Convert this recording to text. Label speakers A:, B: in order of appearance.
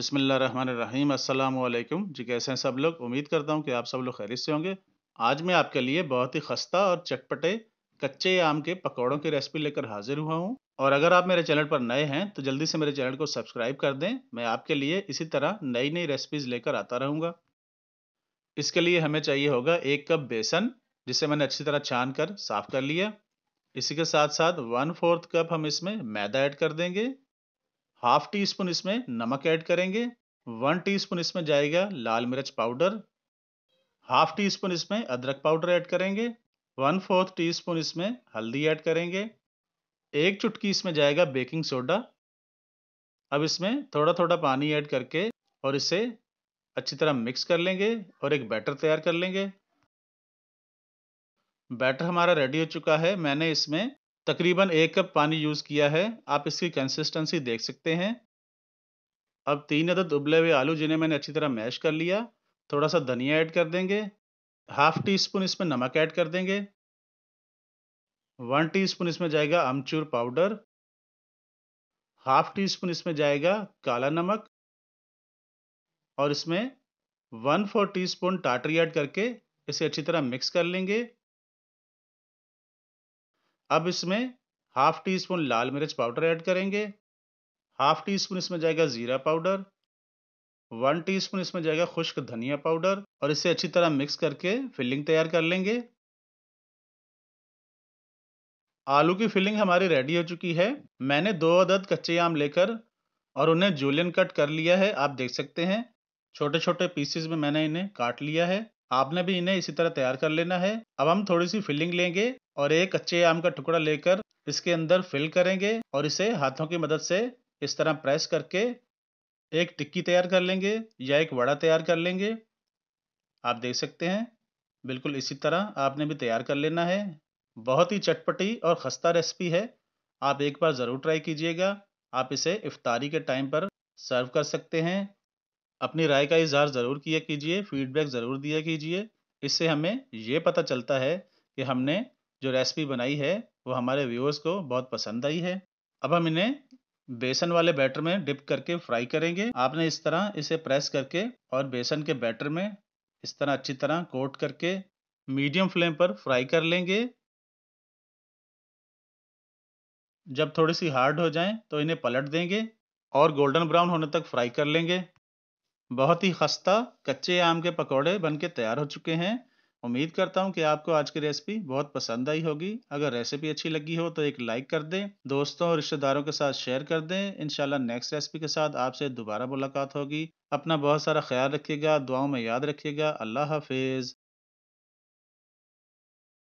A: बिसमीम अल्लाम जी कैसे हैं सब लोग उम्मीद करता हूँ कि आप सब लोग खैरियत से होंगे आज मैं आपके लिए बहुत ही खस्ता और चटपटे कच्चे आम के पकौड़ों की रेसिपी लेकर हाजिर हुआ हूँ और अगर आप मेरे चैनल पर नए हैं तो जल्दी से मेरे चैनल को सब्सक्राइब कर दें मैं आपके लिए इसी तरह नई नई रेसिपीज़ लेकर आता रहूँगा इसके लिए हमें चाहिए होगा एक कप बेसन जिसे मैंने अच्छी तरह छान कर साफ़ कर लिया इसी के साथ साथ वन फोर्थ कप हम इसमें मैदा ऐड कर देंगे हाफ टी स्पून इसमें नमक ऐड करेंगे वन टीस्पून इसमें जाएगा लाल मिर्च पाउडर हाफ टी स्पून इसमें अदरक पाउडर ऐड करेंगे वन फोर्थ टी स्पून इसमें हल्दी ऐड करेंगे एक चुटकी इसमें जाएगा बेकिंग सोडा अब इसमें थोड़ा थोड़ा पानी ऐड करके और इसे अच्छी तरह मिक्स कर लेंगे और एक बैटर तैयार कर लेंगे बैटर हमारा रेडी हो चुका है मैंने इसमें तकरीबन एक कप पानी यूज़ किया है आप इसकी कंसिस्टेंसी देख सकते हैं अब तीन अदद उबले हुए आलू जिन्हें मैंने अच्छी तरह मैश कर लिया थोड़ा सा धनिया ऐड कर देंगे हाफ टी स्पून इसमें नमक ऐड कर देंगे वन टी स्पून इसमें जाएगा अमचूर पाउडर हाफ टी स्पून इसमें जाएगा काला नमक और इसमें वन फोर टी स्पून टाटरी ऐड करके इसे अच्छी तरह मिक्स कर लेंगे अब इसमें हाफ टी स्पून लाल मिर्च पाउडर ऐड करेंगे हाफ टी स्पून इसमें जाएगा ज़ीरा पाउडर वन टीस्पून इसमें जाएगा खुश्क धनिया पाउडर और इसे अच्छी तरह मिक्स करके फिलिंग तैयार कर लेंगे आलू की फिलिंग हमारी रेडी हो चुकी है मैंने दो अदद कच्चे आम लेकर और उन्हें जूलियन कट कर लिया है आप देख सकते हैं छोटे छोटे पीसेस में मैंने इन्हें काट लिया है आपने भी इन्हें इसी तरह तैयार कर लेना है अब हम थोड़ी सी फिलिंग लेंगे और एक कच्चे आम का टुकड़ा लेकर इसके अंदर फिल करेंगे और इसे हाथों की मदद से इस तरह प्रेस करके एक टिक्की तैयार कर लेंगे या एक वड़ा तैयार कर लेंगे आप देख सकते हैं बिल्कुल इसी तरह आपने भी तैयार कर लेना है बहुत ही चटपटी और खस्ता रेसिपी है आप एक बार ज़रूर ट्राई कीजिएगा आप इसे इफ्तारी के टाइम पर सर्व कर सकते हैं अपनी राय का इजहार ज़रूर किया कीजिए फीडबैक ज़रूर दिया कीजिए इससे हमें ये पता चलता है कि हमने जो रेसिपी बनाई है वो हमारे व्यूअर्स को बहुत पसंद आई है अब हम इन्हें बेसन वाले बैटर में डिप करके फ्राई करेंगे आपने इस तरह इसे प्रेस करके और बेसन के बैटर में इस तरह अच्छी तरह कोट करके मीडियम फ्लेम पर फ्राई कर लेंगे जब थोड़ी सी हार्ड हो जाएं तो इन्हें पलट देंगे और गोल्डन ब्राउन होने तक फ्राई कर लेंगे बहुत ही खस्ता कच्चे आम के पकौड़े बनके तैयार हो चुके हैं उम्मीद करता हूँ कि आपको आज की रेसिपी बहुत पसंद आई होगी अगर रेसिपी अच्छी लगी हो तो एक लाइक कर दें दोस्तों और रिश्तेदारों के साथ शेयर कर दें इनशाला नेक्स्ट रेसिपी के साथ आपसे दोबारा मुलाकात होगी अपना बहुत सारा ख्याल रखिएगा दुआओं में याद रखिएगा अल्लाह हाफिज़